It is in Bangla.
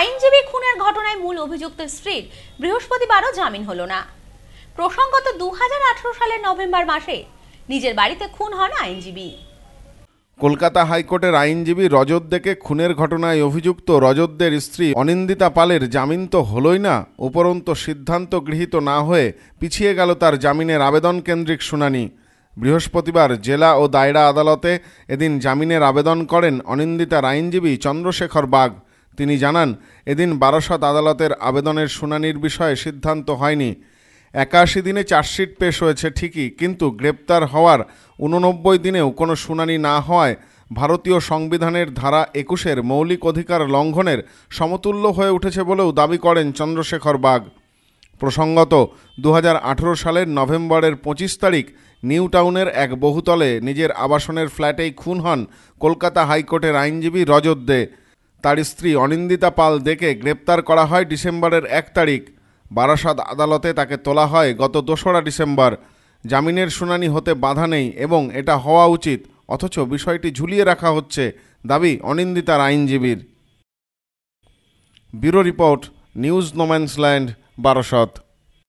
আইনজীবী খুনের ঘটনায় মূল অভিযুক্ত স্ত্রীর বৃহস্পতিবারও জামিন হলো না প্রসঙ্গত দু সালের নভেম্বর মাসে নিজের বাড়িতে খুন হন আইনজীবী কলকাতা হাইকোর্টের আইনজীবী রজত দেকে খুনের ঘটনায় অভিযুক্ত রজতদের স্ত্রী অনিন্দিতা পালের জামিন তো হলই না উপরন্ত সিদ্ধান্ত গৃহীত না হয়ে পিছিয়ে গেল তার জামিনের আবেদন কেন্দ্রিক শুনানি বৃহস্পতিবার জেলা ও দায়রা আদালতে এদিন জামিনের আবেদন করেন অনিন্দিতার আইনজীবী চন্দ্রশেখর বাগ তিনি জানান এদিন বারাসত আদালতের আবেদনের শুনানির বিষয়ে সিদ্ধান্ত হয়নি একাশি দিনে চার্জশিট পেশ হয়েছে ঠিকই কিন্তু গ্রেপ্তার হওয়ার উননব্বই দিনেও কোনো শুনানি না হওয়ায় ভারতীয় সংবিধানের ধারা একুশের মৌলিক অধিকার লঙ্ঘনের সমতুল্য হয়ে উঠেছে বলেও দাবি করেন চন্দ্রশেখর বাগ প্রসঙ্গত দু সালের নভেম্বরের পঁচিশ তারিখ নিউ টাউনের এক বহুতলে নিজের আবাসনের ফ্ল্যাটেই খুন হন কলকাতা হাইকোর্টের আইনজীবী রজত দে তার স্ত্রী অনিন্দিতা পাল দেখে গ্রেপ্তার করা হয় ডিসেম্বরের এক তারিখ বারাসাত আদালতে তাকে তোলা হয় গত দোসরা ডিসেম্বর জামিনের শুনানি হতে বাধা নেই এবং এটা হওয়া উচিত অথচ বিষয়টি ঝুলিয়ে রাখা হচ্ছে দাবি অনিন্দিতার আইনজীবীর bureau report news no man's land Barasat